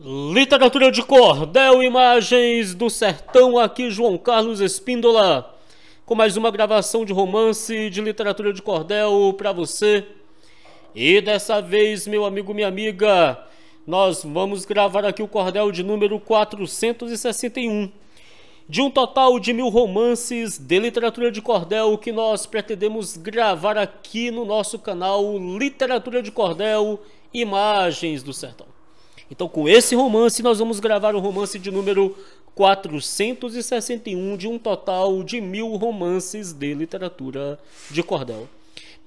Literatura de Cordel, imagens do sertão, aqui João Carlos Espíndola, com mais uma gravação de romance de literatura de cordel para você. E dessa vez, meu amigo, minha amiga, nós vamos gravar aqui o cordel de número 461, de um total de mil romances de literatura de cordel que nós pretendemos gravar aqui no nosso canal Literatura de Cordel, Imagens do Sertão. Então, com esse romance, nós vamos gravar o romance de número 461 de um total de mil romances de literatura de cordel.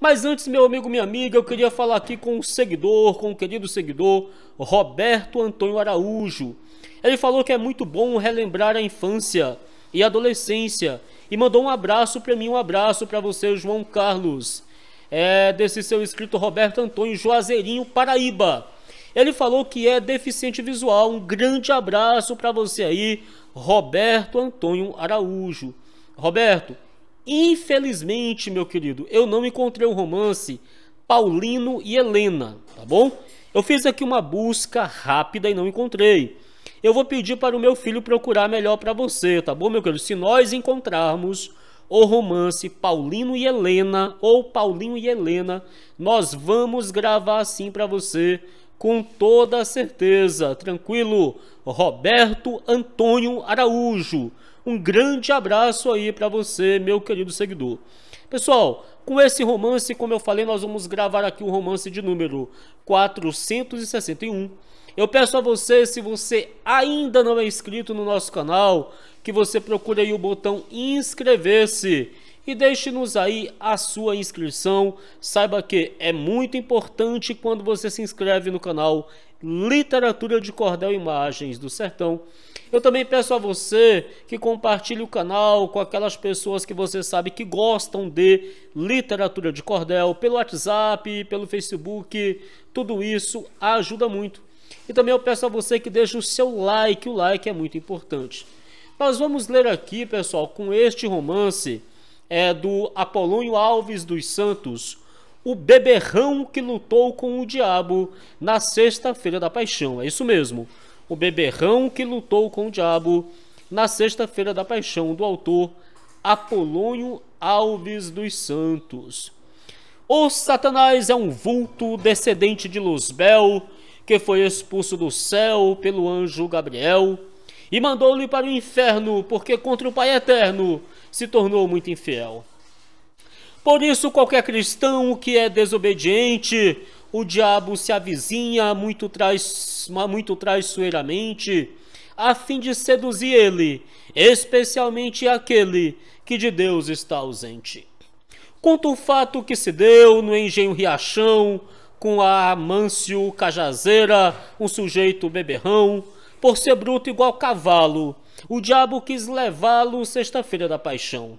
Mas antes, meu amigo, minha amiga, eu queria falar aqui com um seguidor, com um querido seguidor, Roberto Antônio Araújo. Ele falou que é muito bom relembrar a infância e adolescência e mandou um abraço para mim, um abraço para você, João Carlos. É desse seu escrito Roberto Antônio Juazeirinho Paraíba. Ele falou que é deficiente visual. Um grande abraço para você aí, Roberto Antônio Araújo. Roberto, infelizmente, meu querido, eu não encontrei o romance Paulino e Helena, tá bom? Eu fiz aqui uma busca rápida e não encontrei. Eu vou pedir para o meu filho procurar melhor para você, tá bom, meu querido? Se nós encontrarmos o romance Paulino e Helena ou Paulinho e Helena, nós vamos gravar assim para você com toda certeza. Tranquilo, Roberto Antônio Araújo. Um grande abraço aí para você, meu querido seguidor. Pessoal, com esse romance, como eu falei, nós vamos gravar aqui o romance de número 461. Eu peço a você, se você ainda não é inscrito no nosso canal, que você procure aí o botão inscrever-se e deixe-nos aí a sua inscrição. Saiba que é muito importante quando você se inscreve no canal Literatura de Cordel Imagens do Sertão. Eu também peço a você que compartilhe o canal com aquelas pessoas que você sabe que gostam de literatura de cordel, pelo WhatsApp, pelo Facebook, tudo isso ajuda muito. E também eu peço a você que deixe o seu like, o like é muito importante. Nós vamos ler aqui, pessoal, com este romance, é do Apolônio Alves dos Santos, o beberrão que lutou com o diabo na Sexta-feira da Paixão. É isso mesmo, o beberrão que lutou com o diabo na Sexta-feira da Paixão, do autor Apolônio Alves dos Santos. O Satanás é um vulto descendente de Luzbel, que foi expulso do céu pelo anjo Gabriel e mandou-lhe para o inferno, porque contra o Pai Eterno se tornou muito infiel. Por isso, qualquer cristão que é desobediente, o diabo se avizinha muito, trais, muito traiçoeiramente, a fim de seduzir ele, especialmente aquele que de Deus está ausente. Conta o fato que se deu no engenho Riachão, com a Amâncio Cajazeira, um sujeito beberrão, por ser bruto igual cavalo, o diabo quis levá-lo sexta-feira da paixão.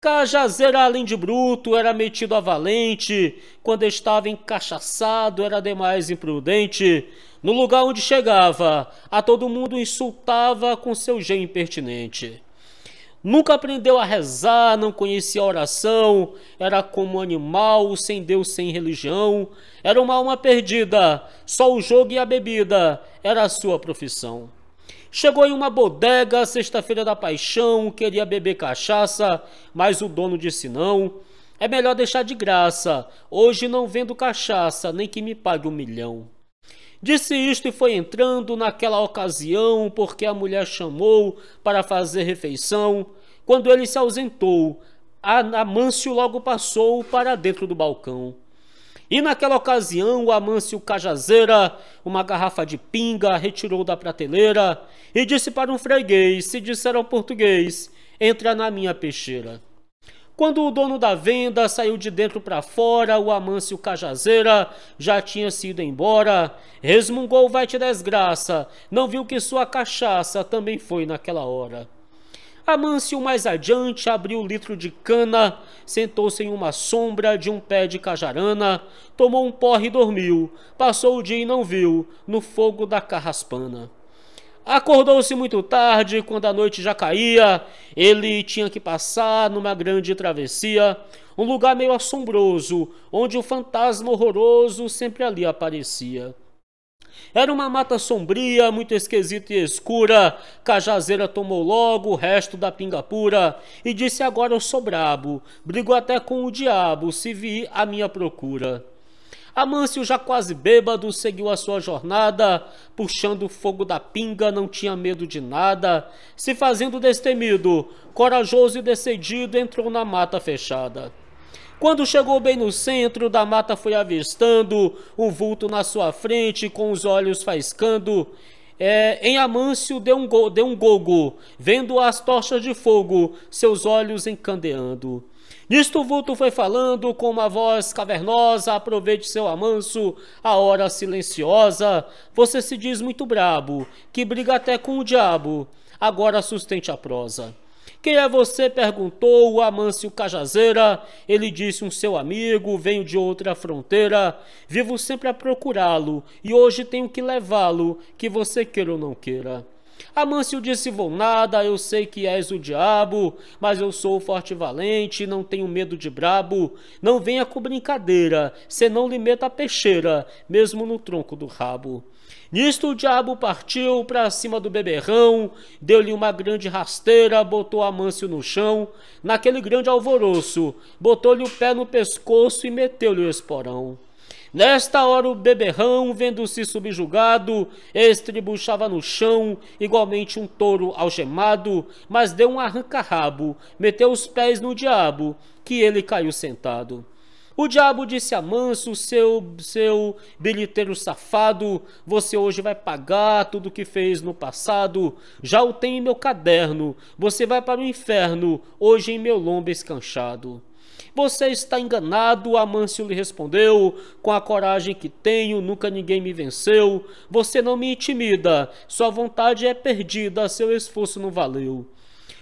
Cajazeira, além de bruto, era metido a valente, quando estava encachaçado era demais imprudente. No lugar onde chegava, a todo mundo insultava com seu jeito impertinente. Nunca aprendeu a rezar, não conhecia a oração, era como um animal, sem Deus, sem religião, era uma alma perdida, só o jogo e a bebida era a sua profissão. Chegou em uma bodega, sexta-feira da paixão, queria beber cachaça, mas o dono disse não. É melhor deixar de graça, hoje não vendo cachaça, nem que me pague um milhão. Disse isto e foi entrando naquela ocasião, porque a mulher chamou para fazer refeição. Quando ele se ausentou, Amâncio logo passou para dentro do balcão. E naquela ocasião, o Amâncio Cajazeira, uma garrafa de pinga, retirou da prateleira e disse para um freguês, se disseram português, entra na minha peixeira. Quando o dono da venda saiu de dentro para fora, o Amâncio Cajazeira já tinha sido embora. Resmungou, vai te desgraça. Não viu que sua cachaça também foi naquela hora. Amâncio mais adiante abriu o litro de cana, sentou-se em uma sombra de um pé de cajarana, tomou um porre e dormiu. Passou o dia e não viu, no fogo da carraspana. Acordou-se muito tarde, quando a noite já caía. Ele tinha que passar numa grande travessia, um lugar meio assombroso, onde o fantasma horroroso sempre ali aparecia. Era uma mata sombria, muito esquisita e escura. Cajazeira tomou logo o resto da pinga pura e disse: Agora eu sou brabo, brigo até com o diabo se vir à minha procura. Amâncio, já quase bêbado, seguiu a sua jornada, puxando o fogo da pinga, não tinha medo de nada. Se fazendo destemido, corajoso e decidido, entrou na mata fechada. Quando chegou bem no centro da mata, foi avistando o vulto na sua frente, com os olhos faiscando. É, em Amâncio deu um, go, deu um gogo, vendo as tochas de fogo, seus olhos encandeando. Nisto o vulto foi falando com uma voz cavernosa, aproveite seu amanso, a hora silenciosa. Você se diz muito brabo, que briga até com o diabo. Agora sustente a prosa. Quem é você? perguntou o Amâncio Cajazeira. Ele disse: Um seu amigo, venho de outra fronteira. Vivo sempre a procurá-lo e hoje tenho que levá-lo, que você queira ou não queira. Amâncio disse: Vou nada, eu sei que és o diabo, mas eu sou forte e valente, não tenho medo de brabo. Não venha com brincadeira, senão lhe meta a peixeira, mesmo no tronco do rabo. Nisto o diabo partiu para cima do beberrão, deu-lhe uma grande rasteira, botou Amâncio no chão, naquele grande alvoroço, botou-lhe o pé no pescoço e meteu-lhe o esporão. Nesta hora o beberrão, vendo-se subjugado, estribuchava no chão, igualmente um touro algemado, mas deu um arranca-rabo, meteu os pés no diabo, que ele caiu sentado. O diabo disse a Manso, seu, seu bilheteiro safado, você hoje vai pagar tudo o que fez no passado, já o tem em meu caderno, você vai para o inferno, hoje em meu lombo escanchado. Você está enganado, Amâncio lhe respondeu. Com a coragem que tenho, nunca ninguém me venceu. Você não me intimida, sua vontade é perdida, seu esforço não valeu.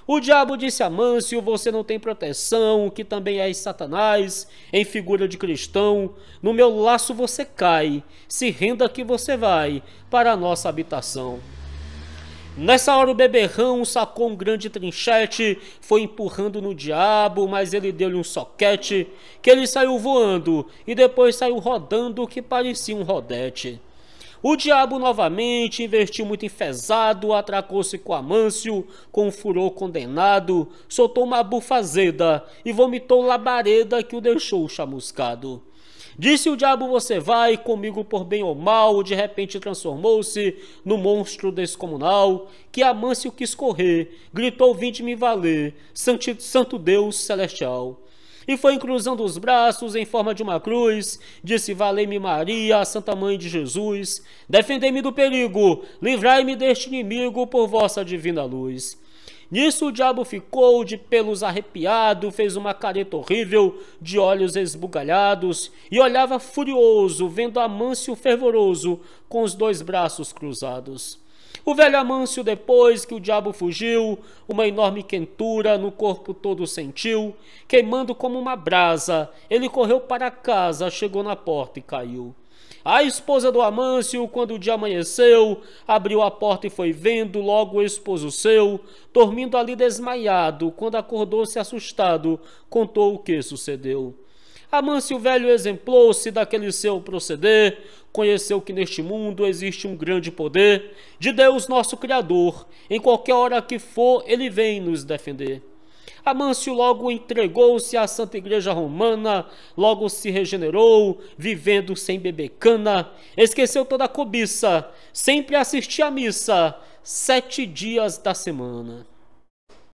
O diabo disse a Mâncio: Você não tem proteção, que também és Satanás, em figura de cristão. No meu laço você cai, se renda que você vai para a nossa habitação. Nessa hora o beberrão sacou um grande trinchete, foi empurrando no diabo, mas ele deu-lhe um soquete, que ele saiu voando e depois saiu rodando que parecia um rodete. O diabo novamente investiu muito enfesado, atracou-se com Amâncio, com furor condenado, soltou uma bufazeda e vomitou labareda que o deixou chamuscado. Disse o diabo: Você vai comigo por bem ou mal. De repente transformou-se no monstro descomunal que Amâncio quis correr. Gritou: Vinde me valer, santo Deus celestial e foi cruzando os braços em forma de uma cruz. Disse: Valei-me, Maria, Santa Mãe de Jesus. Defendei-me do perigo, livrai-me deste inimigo por vossa divina luz. Nisso o diabo ficou de pelos arrepiado, fez uma careta horrível, de olhos esbugalhados, e olhava furioso, vendo Amâncio fervoroso, com os dois braços cruzados. O velho Amâncio, depois que o diabo fugiu, uma enorme quentura no corpo todo sentiu, queimando como uma brasa. Ele correu para casa, chegou na porta e caiu. A esposa do Amâncio, quando o dia amanheceu, abriu a porta e foi vendo logo o esposo seu, dormindo ali desmaiado. Quando acordou-se assustado, contou o que sucedeu. Amâncio Velho exemplou-se daquele seu proceder, conheceu que neste mundo existe um grande poder de Deus nosso Criador, em qualquer hora que for, ele vem nos defender. Amâncio logo entregou-se à Santa Igreja Romana, logo se regenerou, vivendo sem beber cana, esqueceu toda a cobiça, sempre assistia à missa, sete dias da semana.